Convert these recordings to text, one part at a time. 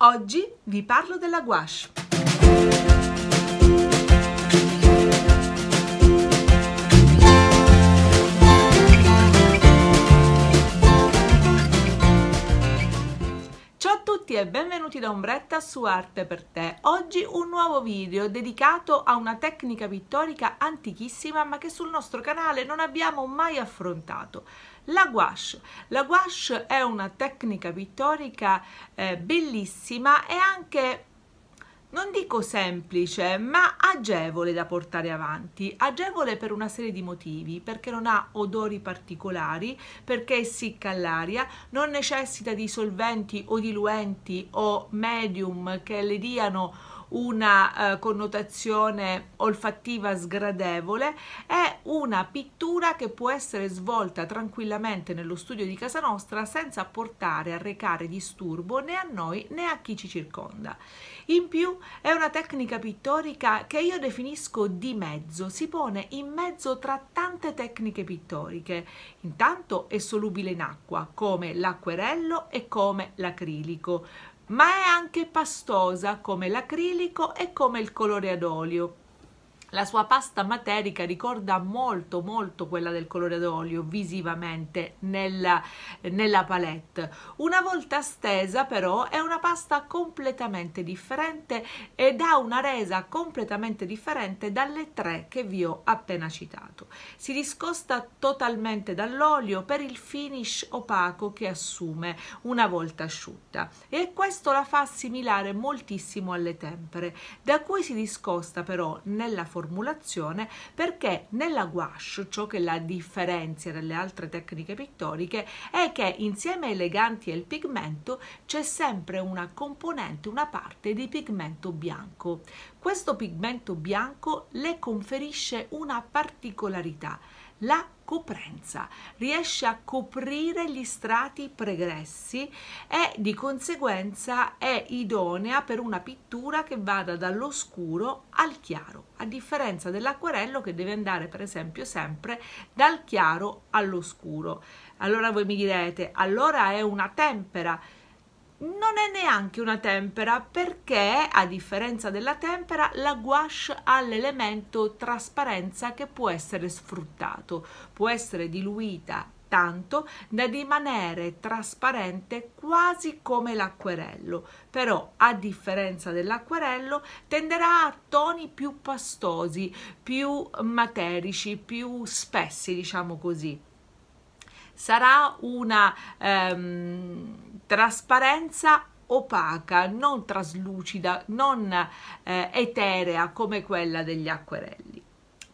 Oggi vi parlo della gouache. Ciao a tutti e benvenuti da Ombretta su Arte per te. Oggi un nuovo video dedicato a una tecnica pittorica antichissima ma che sul nostro canale non abbiamo mai affrontato. La gouache. La gouache è una tecnica pittorica eh, bellissima e anche non dico semplice, ma agevole da portare avanti, agevole per una serie di motivi, perché non ha odori particolari, perché è sicca all'aria, non necessita di solventi o diluenti o medium che le diano una eh, connotazione olfattiva sgradevole, è una pittura che può essere svolta tranquillamente nello studio di casa nostra senza portare a recare disturbo né a noi né a chi ci circonda. In più è una tecnica pittorica che io definisco di mezzo, si pone in mezzo tra tante tecniche pittoriche. Intanto è solubile in acqua, come l'acquerello e come l'acrilico ma è anche pastosa come l'acrilico e come il colore ad olio. La sua pasta materica ricorda molto molto quella del colore d'olio visivamente nella, nella palette. Una volta stesa però è una pasta completamente differente ed ha una resa completamente differente dalle tre che vi ho appena citato. Si discosta totalmente dall'olio per il finish opaco che assume una volta asciutta e questo la fa assimilare moltissimo alle tempere, da cui si discosta però nella formazione formulazione perché nella gouache ciò che la differenzia dalle altre tecniche pittoriche è che insieme ai leganti e al pigmento c'è sempre una componente, una parte di pigmento bianco. Questo pigmento bianco le conferisce una particolarità la coprenza, riesce a coprire gli strati pregressi e di conseguenza è idonea per una pittura che vada dall'oscuro al chiaro, a differenza dell'acquarello che deve andare per esempio sempre dal chiaro all'oscuro. Allora voi mi direte, allora è una tempera, non è neanche una tempera perché, a differenza della tempera, la gouache ha l'elemento trasparenza che può essere sfruttato, può essere diluita tanto da rimanere trasparente quasi come l'acquerello, però a differenza dell'acquerello tenderà a toni più pastosi, più materici, più spessi, diciamo così sarà una ehm, trasparenza opaca, non traslucida, non eh, eterea come quella degli acquerelli.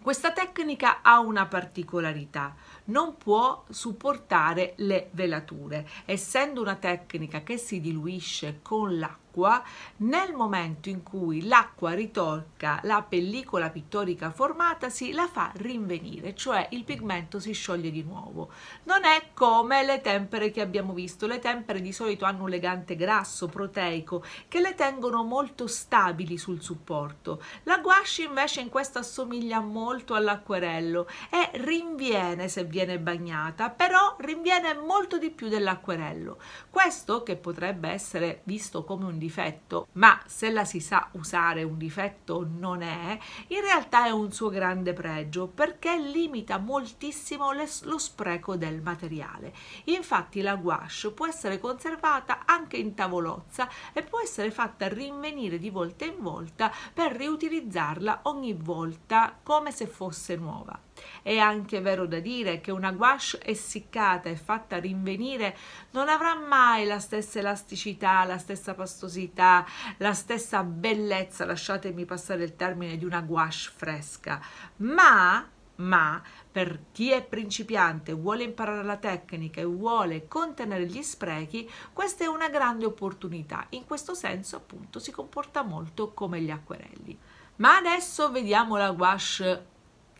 Questa tecnica ha una particolarità, non può supportare le velature, essendo una tecnica che si diluisce con l'acqua acqua nel momento in cui l'acqua ritorca la pellicola pittorica formatasi la fa rinvenire, cioè il pigmento si scioglie di nuovo. Non è come le tempere che abbiamo visto, le tempere di solito hanno un legante grasso, proteico, che le tengono molto stabili sul supporto. La guasci invece in questo assomiglia molto all'acquerello e rinviene se viene bagnata, però rinviene molto di più dell'acquerello. Questo che potrebbe essere visto come un difetto, ma se la si sa usare un difetto non è, in realtà è un suo grande pregio perché limita moltissimo le, lo spreco del materiale. Infatti la gouache può essere conservata anche in tavolozza e può essere fatta rinvenire di volta in volta per riutilizzarla ogni volta come se fosse nuova. È anche vero da dire che una gouache essiccata e fatta rinvenire non avrà mai la stessa elasticità, la stessa pastosità, la stessa bellezza, lasciatemi passare il termine, di una gouache fresca, ma ma per chi è principiante, vuole imparare la tecnica e vuole contenere gli sprechi, questa è una grande opportunità. In questo senso, appunto, si comporta molto come gli acquerelli. Ma adesso vediamo la gouache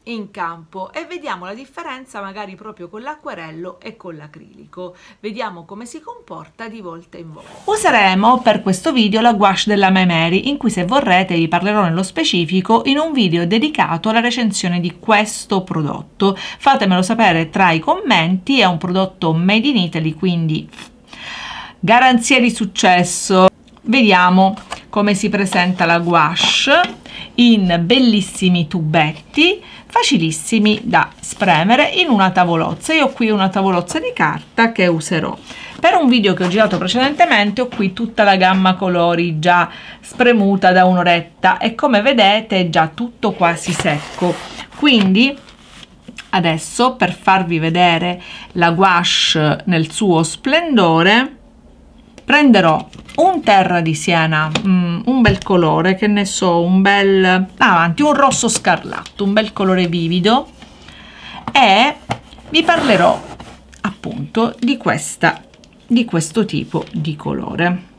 in campo e vediamo la differenza magari proprio con l'acquerello e con l'acrilico. Vediamo come si comporta di volta in volta. Useremo per questo video la gouache della Memeri in cui se vorrete vi parlerò nello specifico in un video dedicato alla recensione di questo prodotto. Fatemelo sapere tra i commenti, è un prodotto made in Italy quindi garanzia di successo. Vediamo come si presenta la gouache in bellissimi tubetti facilissimi da spremere in una tavolozza io ho qui una tavolozza di carta che userò per un video che ho girato precedentemente ho qui tutta la gamma colori già spremuta da un'oretta e come vedete è già tutto quasi secco quindi adesso per farvi vedere la gouache nel suo splendore prenderò un terra di siena mm, un bel colore che ne so un bel avanti un rosso scarlatto un bel colore vivido e vi parlerò appunto di questa di questo tipo di colore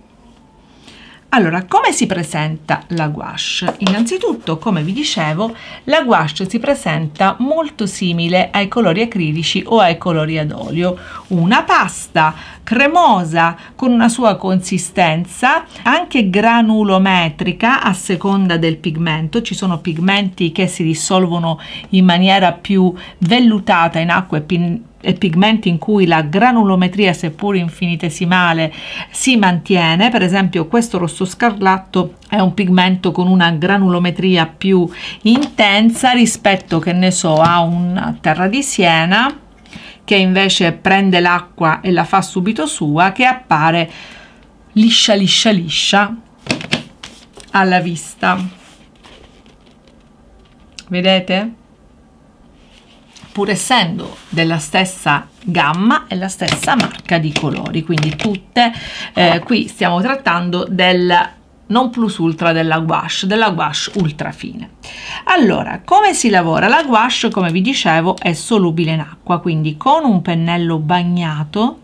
allora, come si presenta la gouache? Innanzitutto, come vi dicevo, la gouache si presenta molto simile ai colori acrilici o ai colori ad olio. Una pasta cremosa con una sua consistenza anche granulometrica a seconda del pigmento. Ci sono pigmenti che si dissolvono in maniera più vellutata in acqua e pigmenti in cui la granulometria, seppur infinitesimale, si mantiene, per esempio questo rosso scarlatto è un pigmento con una granulometria più intensa rispetto che ne so a un terra di Siena che invece prende l'acqua e la fa subito sua che appare liscia liscia liscia alla vista vedete? pur essendo della stessa gamma e la stessa marca di colori quindi tutte eh, qui stiamo trattando del non plus ultra della gouache, della gouache ultra fine. Allora, come si lavora? La gouache, come vi dicevo, è solubile in acqua, quindi con un pennello bagnato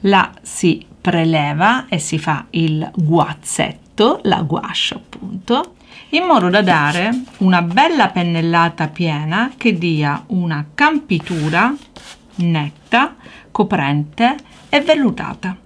la si preleva e si fa il guazzetto, la gouache appunto, in modo da dare una bella pennellata piena che dia una campitura netta, coprente e vellutata.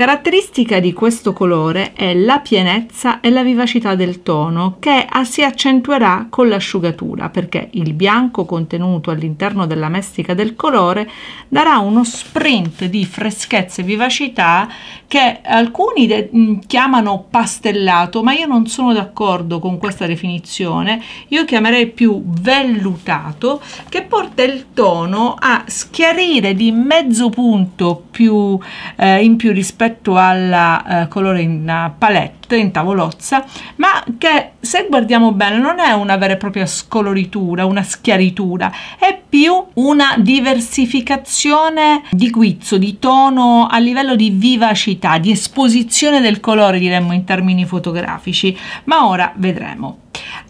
Caratteristica di questo colore è la pienezza e la vivacità del tono che si accentuerà con l'asciugatura perché il bianco contenuto all'interno della mestica del colore darà uno sprint di freschezza e vivacità che alcuni mm, chiamano pastellato ma io non sono d'accordo con questa definizione io chiamerei più vellutato che porta il tono a schiarire di mezzo punto più, eh, in più rispetto rispetto alla eh, colorina eh, palette soft in tavolozza, ma che se guardiamo bene non è una vera e propria scoloritura, una schiaritura, è più una diversificazione di guizzo, di tono a livello di vivacità, di esposizione del colore, diremmo in termini fotografici, ma ora vedremo.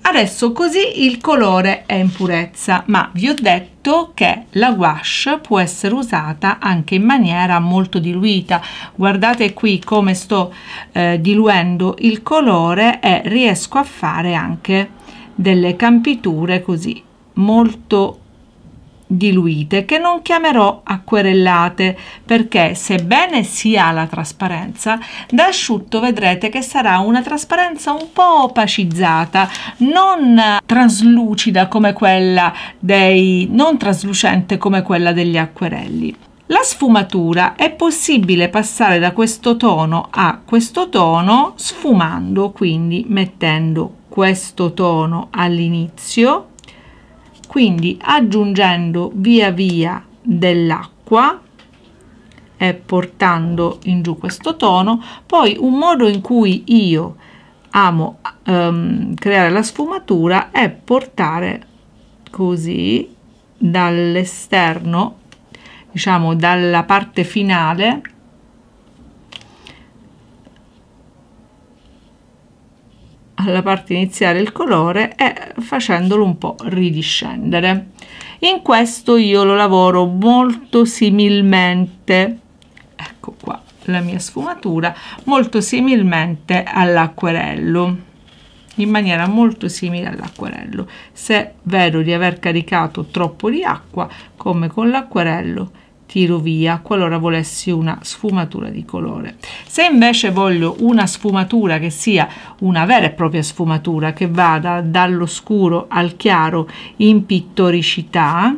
Adesso così il colore è in purezza, ma vi ho detto che la gouache può essere usata anche in maniera molto diluita. Guardate qui come sto eh, diluendo il colore e riesco a fare anche delle campiture così molto diluite che non chiamerò acquerellate perché sebbene sia la trasparenza da asciutto vedrete che sarà una trasparenza un po' opacizzata non traslucida come quella dei non traslucente come quella degli acquerelli la sfumatura è possibile passare da questo tono a questo tono sfumando, quindi mettendo questo tono all'inizio, quindi aggiungendo via via dell'acqua e portando in giù questo tono. Poi un modo in cui io amo um, creare la sfumatura è portare così dall'esterno diciamo dalla parte finale alla parte iniziale il colore e facendolo un po' ridiscendere in questo io lo lavoro molto similmente ecco qua la mia sfumatura molto similmente all'acquerello in maniera molto simile all'acquarello. se vedo di aver caricato troppo di acqua come con l'acquarello, tiro via qualora volessi una sfumatura di colore. Se invece voglio una sfumatura che sia una vera e propria sfumatura che vada dallo scuro al chiaro in pittoricità,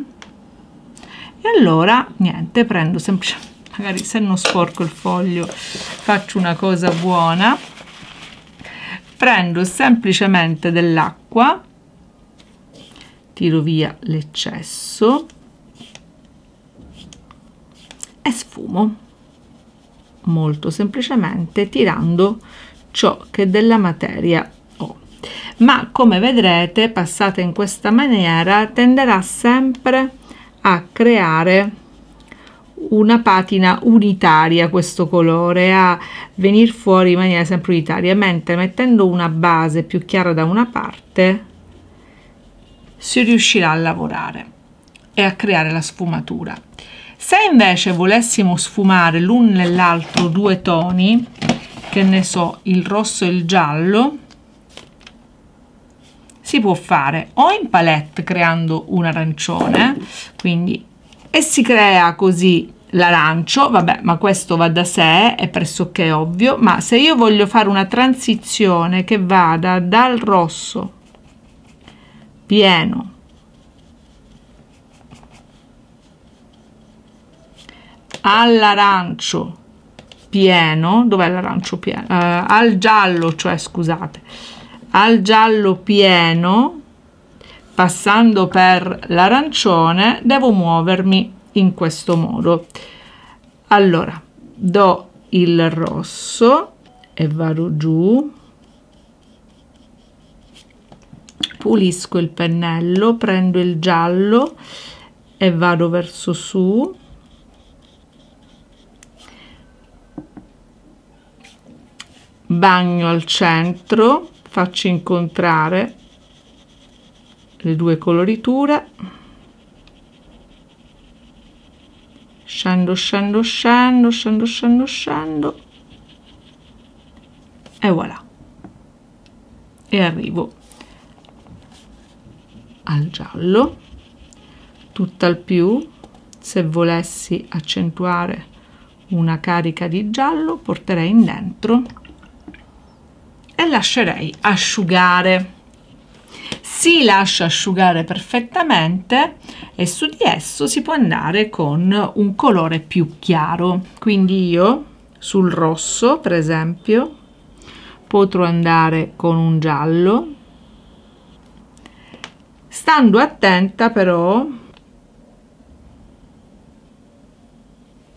e allora niente, prendo semplicemente magari se non sporco il foglio faccio una cosa buona prendo semplicemente dell'acqua tiro via l'eccesso e sfumo molto semplicemente tirando ciò che della materia ho ma come vedrete passata in questa maniera tenderà sempre a creare una patina unitaria questo colore a venire fuori in maniera sempre unitaria mentre mettendo una base più chiara da una parte si riuscirà a lavorare e a creare la sfumatura se invece volessimo sfumare l'un nell'altro due toni che ne so il rosso e il giallo si può fare o in palette creando un arancione quindi e si crea così l'arancio, vabbè, ma questo va da sé, è pressoché ovvio, ma se io voglio fare una transizione che vada dal rosso pieno all'arancio pieno, dov'è l'arancio pieno? Uh, eh, al giallo, cioè scusate, al giallo pieno passando per l'arancione devo muovermi in questo modo allora do il rosso e vado giù pulisco il pennello prendo il giallo e vado verso su bagno al centro faccio incontrare le due coloriture scendo scendo scendo scendo scendo scendo e voilà e arrivo al giallo tutto al più se volessi accentuare una carica di giallo porterei in dentro e lascerei asciugare si lascia asciugare perfettamente e su di esso si può andare con un colore più chiaro quindi io sul rosso per esempio potrò andare con un giallo stando attenta però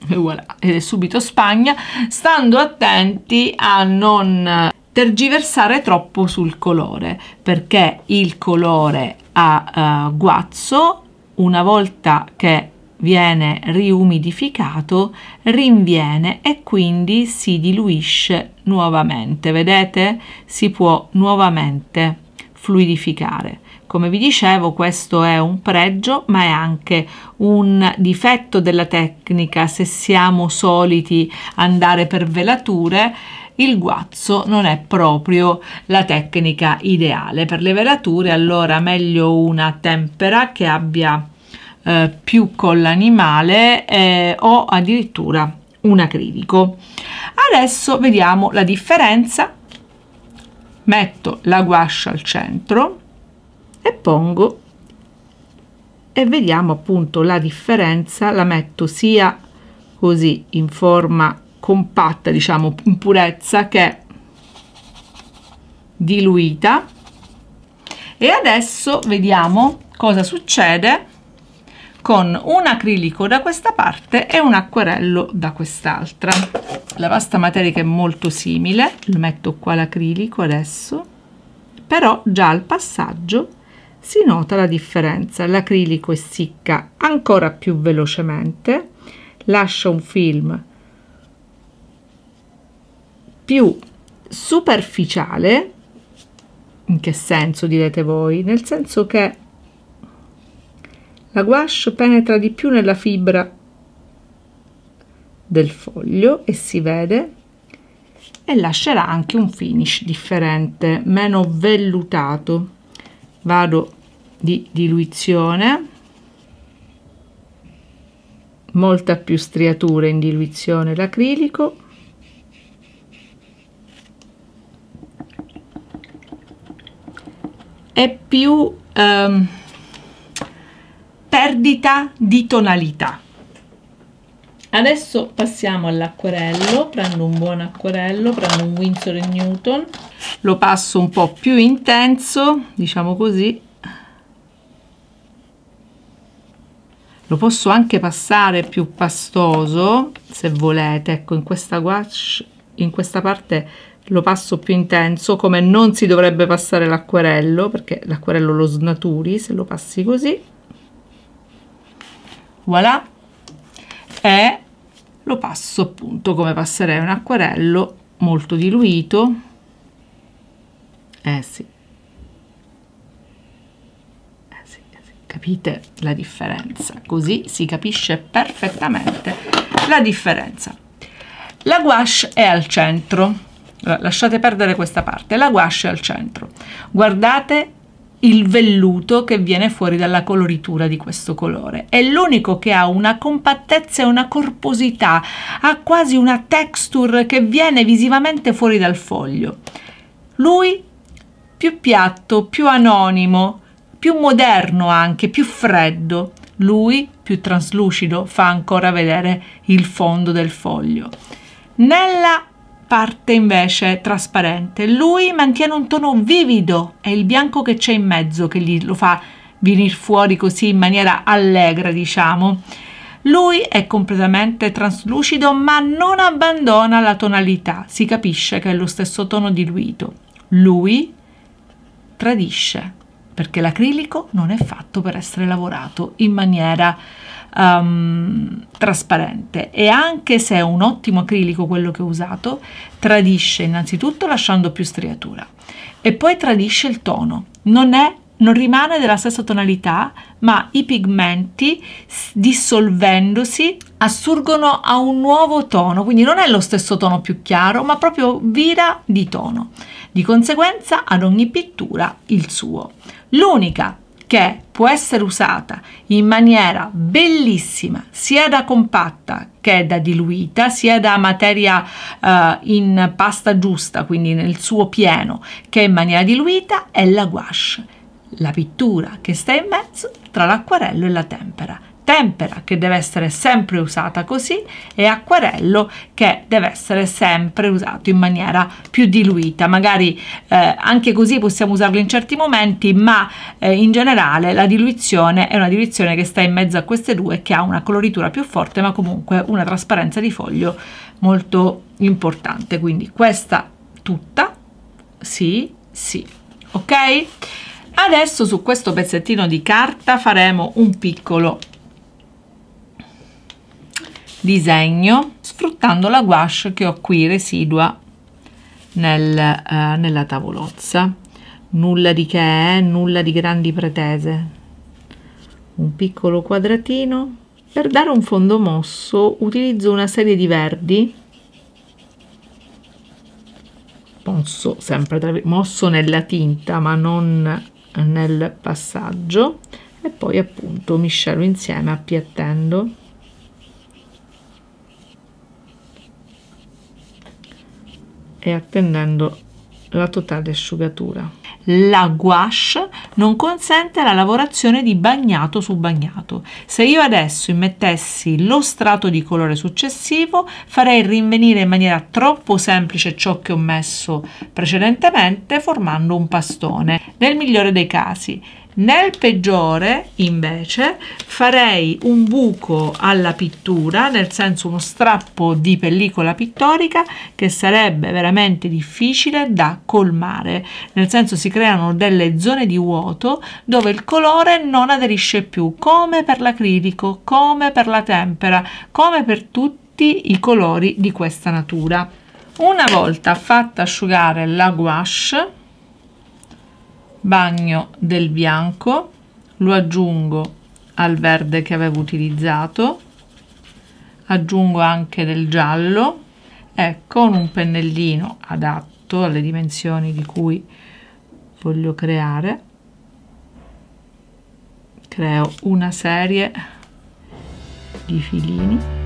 e voilà, è subito Spagna, stando attenti a non tergiversare troppo sul colore perché il colore a uh, eh, guazzo una volta che viene riumidificato rinviene e quindi si diluisce nuovamente vedete si può nuovamente fluidificare come vi dicevo questo è un pregio ma è anche un difetto della tecnica se siamo soliti andare per velature il guazzo non è proprio la tecnica ideale. Per le velature allora meglio una tempera che abbia eh, più con l'animale eh, o addirittura un acrilico. Adesso vediamo la differenza. Metto la guascia al centro e pongo e vediamo appunto la differenza. La metto sia così in forma compatta, diciamo, in purezza che è diluita. E adesso vediamo cosa succede con un acrilico da questa parte e un acquerello da quest'altra. La pasta materica è molto simile, lo metto qua l'acrilico adesso, però già al passaggio si nota la differenza. L'acrilico essicca ancora più velocemente, lascia un film più superficiale, in che senso direte voi? Nel senso che la gouache penetra di più nella fibra del foglio e si vede e lascerà anche un finish differente, meno vellutato. Vado di diluizione, molta più striature in diluizione l'acrilico è più ehm, perdita di tonalità adesso passiamo all'acquarello prendo un buon acquarello prendo un Winsor Newton lo passo un po' più intenso diciamo così lo posso anche passare più pastoso se volete ecco in questa gouache in questa parte lo passo più intenso come non si dovrebbe passare l'acquerello perché l'acquerello lo snaturi se lo passi così voilà e lo passo appunto come passerei un acquerello molto diluito eh sì eh eh capite la differenza così si capisce perfettamente la differenza la gouache è al centro allora, lasciate perdere questa parte, la guascia è al centro. Guardate il velluto che viene fuori dalla coloritura di questo colore. È l'unico che ha una compattezza e una corposità, ha quasi una texture che viene visivamente fuori dal foglio. Lui più piatto, più anonimo, più moderno anche, più freddo. Lui più traslucido fa ancora vedere il fondo del foglio. Nella parte invece trasparente. Lui mantiene un tono vivido, è il bianco che c'è in mezzo che gli lo fa venire fuori così in maniera allegra, diciamo. Lui è completamente traslucido ma non abbandona la tonalità, si capisce che è lo stesso tono diluito. Lui tradisce perché l'acrilico non è fatto per essere lavorato in maniera um, trasparente e anche se è un ottimo acrilico quello che ho usato, tradisce innanzitutto lasciando più striatura e poi tradisce il tono, non, è, non rimane della stessa tonalità, ma i pigmenti dissolvendosi assurgono a un nuovo tono, quindi non è lo stesso tono più chiaro, ma proprio vira di tono. Di conseguenza ad ogni pittura il suo. L'unica che può essere usata in maniera bellissima sia da compatta che da diluita, sia da materia eh, in pasta giusta, quindi nel suo pieno, che in maniera diluita è la gouache, la pittura che sta in mezzo tra l'acquarello e la tempera tempera che deve essere sempre usata così e acquarello che deve essere sempre usato in maniera più diluita magari eh, anche così possiamo usarlo in certi momenti ma eh, in generale la diluizione è una diluizione che sta in mezzo a queste due che ha una coloritura più forte ma comunque una trasparenza di foglio molto importante quindi questa tutta sì sì ok adesso su questo pezzettino di carta faremo un piccolo disegno sfruttando la gouache che ho qui residua nel, eh, nella tavolozza nulla di che è, eh? nulla di grandi pretese un piccolo quadratino per dare un fondo mosso utilizzo una serie di verdi mosso sempre tra, mosso nella tinta ma non nel passaggio e poi appunto miscelo insieme appiattendo e attendendo la totale asciugatura. La gouache non consente la lavorazione di bagnato su bagnato. Se io adesso immettessi lo strato di colore successivo, farei rinvenire in maniera troppo semplice ciò che ho messo precedentemente formando un pastone, nel migliore dei casi. Nel peggiore, invece, farei un buco alla pittura, nel senso uno strappo di pellicola pittorica che sarebbe veramente difficile da colmare, nel senso si creano delle zone di vuoto dove il colore non aderisce più, come per l'acrilico, come per la tempera, come per tutti i colori di questa natura. Una volta fatta asciugare la gouache, bagno del bianco lo aggiungo al verde che avevo utilizzato aggiungo anche del giallo e con un pennellino adatto alle dimensioni di cui voglio creare creo una serie di filini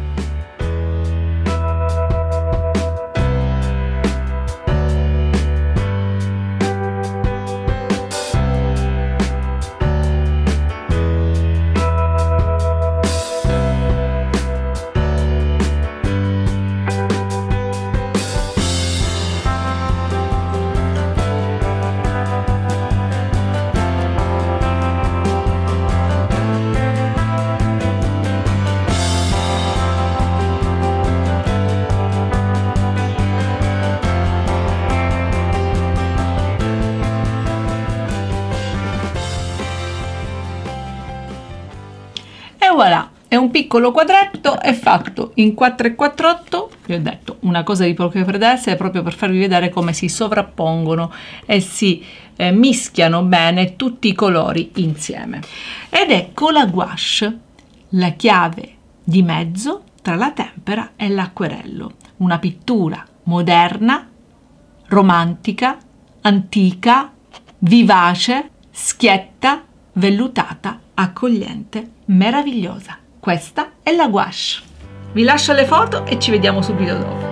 un piccolo quadretto è fatto in 448, vi ho detto una cosa di poche freddezze è proprio per farvi vedere come si sovrappongono e si eh, mischiano bene tutti i colori insieme ed ecco la gouache la chiave di mezzo tra la tempera e l'acquerello una pittura moderna romantica antica vivace schietta vellutata accogliente, meravigliosa. Questa è la gouache. Vi lascio le foto e ci vediamo subito dopo.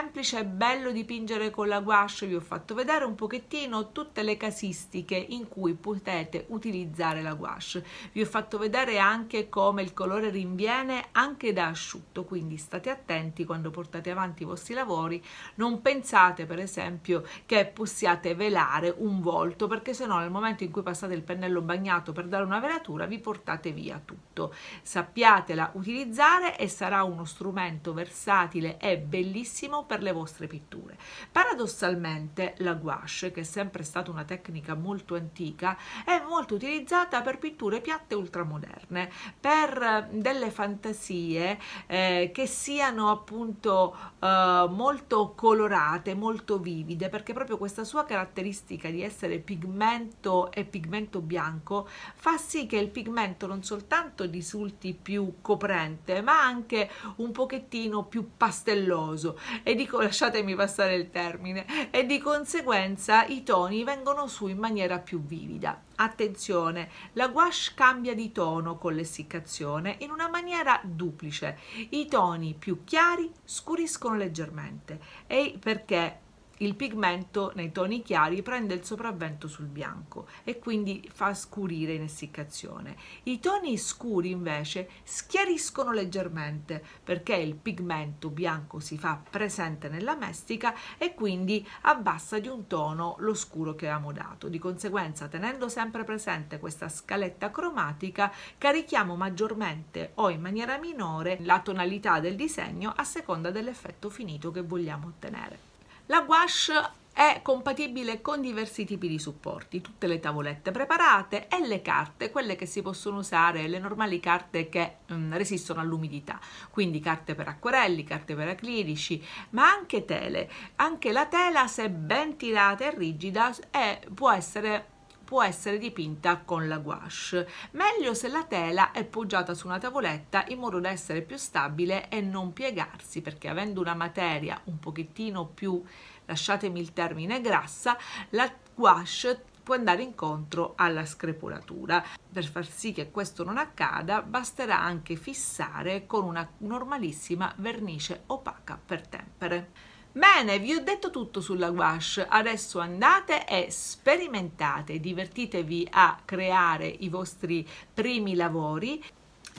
semplice e bello dipingere con la gouache, vi ho fatto vedere un pochettino tutte le casistiche in cui potete utilizzare la gouache. Vi ho fatto vedere anche come il colore rinviene anche da asciutto, quindi state attenti quando portate avanti i vostri lavori, non pensate per esempio che possiate velare un volto perché se no nel momento in cui passate il pennello bagnato per dare una velatura vi portate via tutto. Sappiatela utilizzare e sarà uno strumento versatile e bellissimo per le vostre pitture. Paradossalmente la gouache, che è sempre stata una tecnica molto antica, è molto utilizzata per pitture piatte ultramoderne, per eh, delle fantasie eh, che siano appunto eh, molto colorate, molto vivide, perché proprio questa sua caratteristica di essere pigmento e pigmento bianco fa sì che il pigmento non soltanto risulti più coprente, ma anche un pochettino più pastelloso ed dico, lasciatemi passare il termine, e di conseguenza i toni vengono su in maniera più vivida. Attenzione, la gouache cambia di tono con l'essiccazione in una maniera duplice. I toni più chiari scuriscono leggermente e perché il pigmento nei toni chiari prende il sopravvento sul bianco e quindi fa scurire in essiccazione. I toni scuri invece schiariscono leggermente perché il pigmento bianco si fa presente nella mestica e quindi abbassa di un tono lo scuro che avevamo dato. Di conseguenza, tenendo sempre presente questa scaletta cromatica, carichiamo maggiormente o in maniera minore la tonalità del disegno a seconda dell'effetto finito che vogliamo ottenere. La gouache è compatibile con diversi tipi di supporti, tutte le tavolette preparate e le carte, quelle che si possono usare, le normali carte che mm, resistono all'umidità, quindi carte per acquarelli, carte per acrilici, ma anche tele. Anche la tela, se ben tirata e rigida, è, può essere può essere dipinta con la gouache. Meglio se la tela è poggiata su una tavoletta in modo da essere più stabile e non piegarsi perché avendo una materia un pochettino più, lasciatemi il termine, grassa, la gouache può andare incontro alla screpolatura. Per far sì che questo non accada basterà anche fissare con una normalissima vernice opaca per tempere. Bene, vi ho detto tutto sulla gouache, adesso andate e sperimentate, divertitevi a creare i vostri primi lavori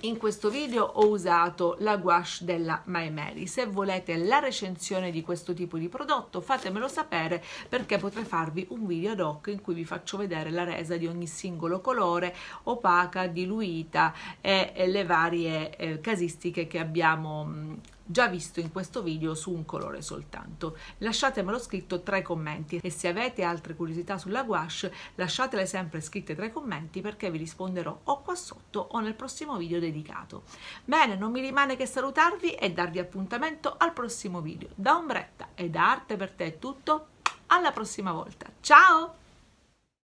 in questo video ho usato la gouache della My Mary. Se volete la recensione di questo tipo di prodotto fatemelo sapere perché potrei farvi un video ad hoc in cui vi faccio vedere la resa di ogni singolo colore, opaca, diluita e, e le varie eh, casistiche che abbiamo mh, mm, già visto in questo video su un colore soltanto. Lasciatemelo scritto tra i commenti e se avete altre curiosità sulla gouache lasciatele sempre scritte tra i commenti perché vi risponderò o qua sotto o nel prossimo video dedicato. Bene, non mi rimane che salutarvi e darvi appuntamento al prossimo video. Da Ombretta e da Arte per te è tutto, alla prossima volta. Ciao!